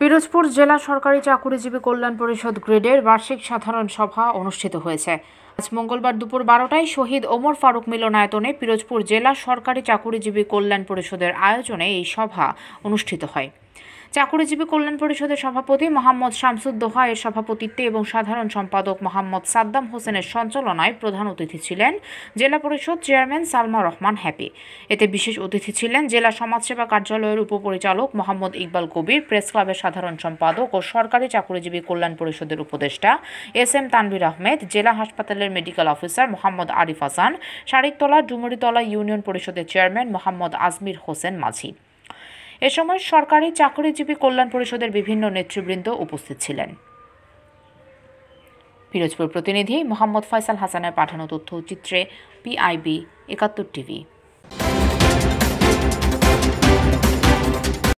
পিরোজপুর জেলা সরকারি চাকুরিজীবী কল্যাণ পরিষদ গ্রেডের বার্ষিক সাধারণ সভা অনুষ্ঠিত হয়েছে আজ মঙ্গলবার দুপুর বারোটায় শহীদ ওমর ফারুক মিলনায়তনে পিরোজপুর জেলা সরকারি চাকুরিজীবী কল্যাণ পরিষদের আয়োজনে এই সভা অনুষ্ঠিত হয় চাকুরিজীবী কল্যাণ পরিষদের সভাপতি মোহাম্মদ শামসুদ্দোহা এর সভাপতিত্বে এবং সাধারণ সম্পাদক মোহাম্মদ সাদ্দাম হোসেনের সঞ্চালনায় প্রধান অতিথি ছিলেন জেলা পরিষদ চেয়ারম্যান সালমা রহমান হ্যাপি এতে বিশেষ অতিথি ছিলেন জেলা সমাজসেবা কার্যালয়ের উপপরিচালক মোহাম্মদ ইকবাল কবির প্রেস ক্লাবের সাধারণ সম্পাদক ও সরকারি চাকুরিজীবী কল্যাণ পরিষদের উপদেষ্টা এস এম তানবির আহমেদ জেলা হাসপাতালের medical officer Mohammad Arif Hasan Sharikatala Dumuritala union পরিষদের চেয়ারম্যান মোহাম্মদ আজমির হোসেন মাঝি এ সময় সরকারি চাকরিজীবী কল্যাণ পরিষদের বিভিন্ন নেতৃবৃন্দ উপস্থিত ছিলেন পিরোজপুর প্রতিনিধি মোহাম্মদ ফয়সাল হাসানের পাঠানো তথ্যচিত্রে পিআইবি একাত্তর টিভি